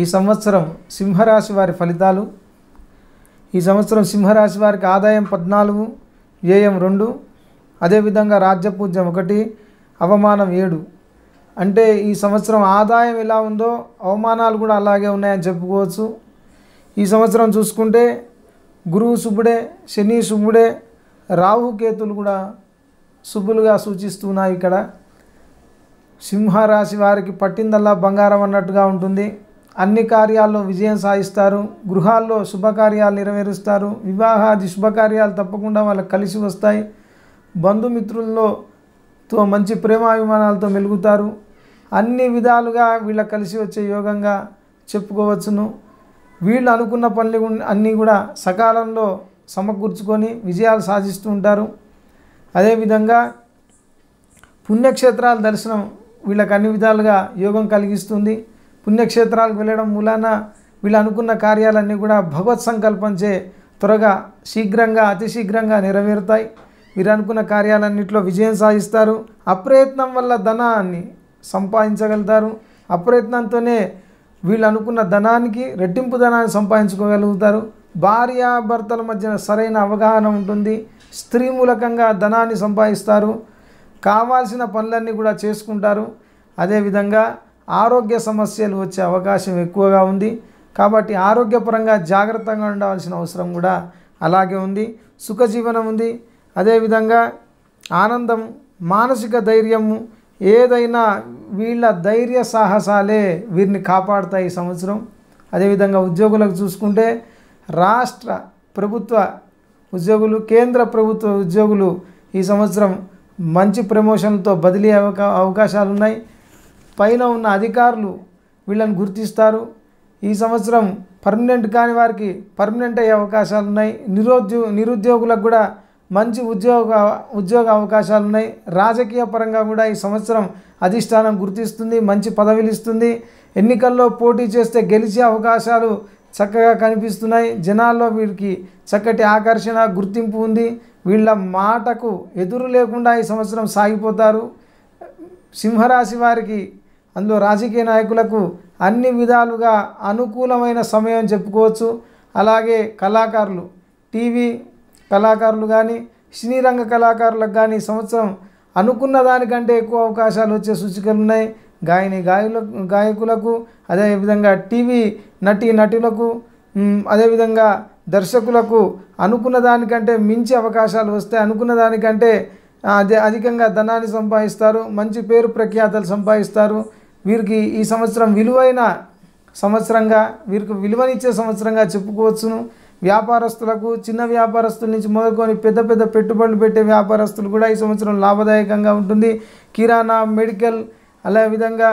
ఈ సంవత్సరం సింహరాశి వారి ఫలితాలు ఈ సంవత్సరం సింహరాశి వారికి ఆదాయం పద్నాలుగు వ్యయం రెండు అదేవిధంగా రాజ్యపూజ్యం ఒకటి అవమానం ఏడు అంటే ఈ సంవత్సరం ఆదాయం ఎలా ఉందో అవమానాలు కూడా అలాగే ఉన్నాయని చెప్పుకోవచ్చు ఈ సంవత్సరం చూసుకుంటే గురువు శుభుడే శని శుభుడే రాహుకేతులు కూడా శుభులుగా సూచిస్తున్నాయి ఇక్కడ సింహరాశి వారికి పట్టిందల్లా బంగారం అన్నట్టుగా ఉంటుంది అన్ని కార్యాల్లో విజయం సాధిస్తారు గృహాల్లో శుభకార్యాలు నెరవేరుస్తారు వివాహాది శుభకార్యాలు తప్పకుండా వాళ్ళకి కలిసి వస్తాయి బంధుమిత్రులతో మంచి ప్రేమాభిమానాలతో మెలుగుతారు అన్ని విధాలుగా వీళ్ళ కలిసి వచ్చే యోగంగా చెప్పుకోవచ్చును వీళ్ళు అనుకున్న పనులు అన్నీ కూడా సకాలంలో సమకూర్చుకొని విజయాలు సాధిస్తూ ఉంటారు అదేవిధంగా పుణ్యక్షేత్రాల దర్శనం వీళ్ళకి అన్ని విధాలుగా యోగం కలిగిస్తుంది పుణ్యక్షేత్రాలకు వెళ్ళడం మూలాన వీళ్ళు అనుకున్న కార్యాలన్నీ కూడా భగవత్ సంకల్పంచే త్వరగా శీఘ్రంగా అతి శీఘ్రంగా నెరవేరుతాయి వీరు అనుకున్న కార్యాలన్నింటిలో విజయం సాధిస్తారు అప్రయత్నం వల్ల ధనాన్ని సంపాదించగలుగుతారు అప్రయత్నంతోనే వీళ్ళు అనుకున్న ధనానికి రెట్టింపు ధనాన్ని సంపాదించుకోగలుగుతారు భార్యాభర్తల మధ్యన సరైన అవగాహన ఉంటుంది స్త్రీ మూలకంగా ధనాన్ని సంపాదిస్తారు కావాల్సిన పనులన్నీ కూడా చేసుకుంటారు అదేవిధంగా ఆరోగ్య సమస్యలు వచ్చే అవకాశం ఎక్కువగా ఉంది కాబట్టి ఆరోగ్యపరంగా జాగ్రత్తగా ఉండవలసిన అవసరం కూడా అలాగే ఉంది సుఖజీవనం ఉంది అదేవిధంగా ఆనందం మానసిక ధైర్యము ఏదైనా వీళ్ళ ధైర్య సాహసాలే వీరిని కాపాడుతాయి ఈ సంవత్సరం అదేవిధంగా ఉద్యోగులకు చూసుకుంటే రాష్ట్ర ప్రభుత్వ ఉద్యోగులు కేంద్ర ప్రభుత్వ ఉద్యోగులు ఈ సంవత్సరం మంచి ప్రమోషన్తో బదిలీ అవకాశాలు ఉన్నాయి పైన ఉన్న అధికారులు వీళ్ళని గుర్తిస్తారు ఈ సంవత్సరం పర్మనెంట్ కాని వారికి పర్మనెంట్ అయ్యే అవకాశాలు ఉన్నాయి నిరుద్యో నిరుద్యోగులకు కూడా మంచి ఉద్యోగ ఉద్యోగ అవకాశాలు ఉన్నాయి రాజకీయ పరంగా కూడా ఈ సంవత్సరం అధిష్టానం గుర్తిస్తుంది మంచి పదవులు ఇస్తుంది ఎన్నికల్లో పోటీ చేస్తే గెలిచే అవకాశాలు చక్కగా కనిపిస్తున్నాయి జనాల్లో వీరికి చక్కటి ఆకర్షణ గుర్తింపు ఉంది వీళ్ళ మాటకు ఎదురు లేకుండా ఈ సంవత్సరం సాగిపోతారు సింహరాశి వారికి అందులో రాజకీయ నాయకులకు అన్ని విధాలుగా అనుకూలమైన సమయం చెప్పుకోవచ్చు అలాగే కళాకారులు టీవీ కళాకారులు కానీ సినీ రంగ కళాకారులకు కానీ సంవత్సరం అనుకున్న దానికంటే ఎక్కువ అవకాశాలు వచ్చే సూచికలు ఉన్నాయి గాయని గాయకుల గాయకులకు అదేవిధంగా టీవీ నటి నటులకు అదేవిధంగా దర్శకులకు అనుకున్న దానికంటే మించి అవకాశాలు వస్తాయి అనుకున్న దానికంటే అదే అధికంగా ధనాన్ని సంపాదిస్తారు మంచి పేరు ప్రఖ్యాతలు సంపాదిస్తారు వీరికి ఈ సంవత్సరం విలువైన సంవత్సరంగా వీరికి విలువనిచ్చే సంవత్సరంగా చెప్పుకోవచ్చును వ్యాపారస్తులకు చిన్న వ్యాపారస్తుల నుంచి మొదలుకొని పెద్ద పెద్ద పెట్టుబడులు పెట్టే వ్యాపారస్తులు కూడా ఈ సంవత్సరం లాభదాయకంగా ఉంటుంది కిరాణా మెడికల్ అలా విధంగా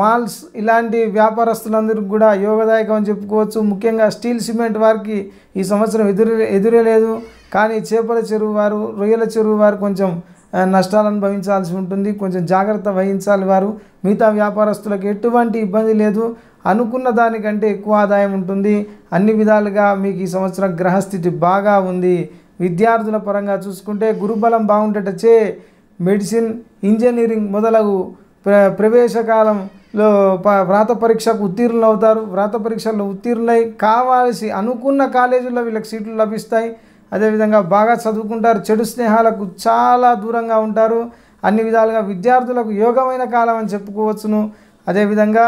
మాల్స్ ఇలాంటి వ్యాపారస్తులందరికీ కూడా యోగదాయకం అని చెప్పుకోవచ్చు ముఖ్యంగా స్టీల్ సిమెంట్ వారికి ఈ సంవత్సరం ఎదురు ఎదురే లేదు కానీ చేపల చెరువు వారు రొయ్యల చెరువు వారు కొంచెం నష్టాలు అనుభవించాల్సి ఉంటుంది కొంచెం జాగ్రత్త వహించాలి వారు మిగతా వ్యాపారస్తులకు ఎటువంటి ఇబ్బంది లేదు అనుకున్న దానికంటే ఎక్కువ ఆదాయం ఉంటుంది అన్ని విధాలుగా మీకు ఈ సంవత్సరం గ్రహస్థితి బాగా ఉంది విద్యార్థుల పరంగా చూసుకుంటే గురుబలం బాగుండేటచే మెడిసిన్ ఇంజనీరింగ్ మొదలగు ప్ర ప్రవేశకాలంలో వ్రాత పరీక్షకు ఉత్తీర్ణులు అవుతారు వ్రాత పరీక్షల్లో ఉత్తీర్ణులై కావాల్సి అనుకున్న కాలేజీల్లో వీళ్ళకి సీట్లు లభిస్తాయి అదేవిధంగా బాగా చదువుకుంటారు చెడు స్నేహాలకు చాలా దూరంగా ఉంటారు అన్ని విధాలుగా విద్యార్థులకు యోగమైన కాలం అని చెప్పుకోవచ్చును అదేవిధంగా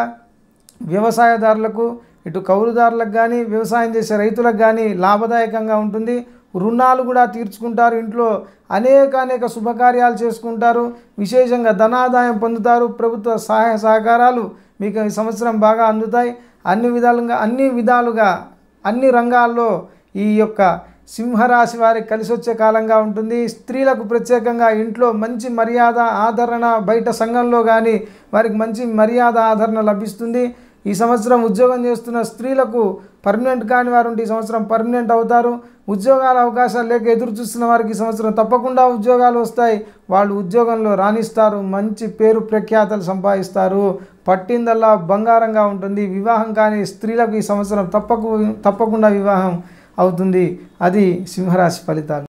వ్యవసాయదారులకు ఇటు కౌలుదారులకు కానీ వ్యవసాయం చేసే రైతులకు కానీ లాభదాయకంగా ఉంటుంది రుణాలు కూడా తీర్చుకుంటారు ఇంట్లో అనేక అనేక శుభకార్యాలు చేసుకుంటారు విశేషంగా ధనాదాయం పొందుతారు ప్రభుత్వ సహాయ సహకారాలు మీకు ఈ సంవత్సరం బాగా అందుతాయి అన్ని విధాలుగా అన్ని విధాలుగా అన్ని రంగాల్లో ఈ యొక్క సింహరాశి వారికి కలిసి వచ్చే కాలంగా ఉంటుంది స్త్రీలకు ప్రత్యేకంగా ఇంట్లో మంచి మర్యాద ఆదరణ బయట సంఘంలో కానీ వారికి మంచి మర్యాద ఆదరణ లభిస్తుంది ఈ సంవత్సరం ఉద్యోగం చేస్తున్న స్త్రీలకు పర్మనెంట్ కాని వారు ఈ సంవత్సరం పర్మనెంట్ అవుతారు ఉద్యోగాల అవకాశాలు లేక ఎదురు చూస్తున్న వారికి ఈ సంవత్సరం తప్పకుండా ఉద్యోగాలు వస్తాయి వాళ్ళు ఉద్యోగంలో రాణిస్తారు మంచి పేరు ప్రఖ్యాతలు సంపాదిస్తారు పట్టిందల్లా బంగారంగా ఉంటుంది వివాహం కానీ స్త్రీలకు ఈ సంవత్సరం తప్పకు తప్పకుండా వివాహం అవుతుంది అది సింహరాశి ఫలితాలు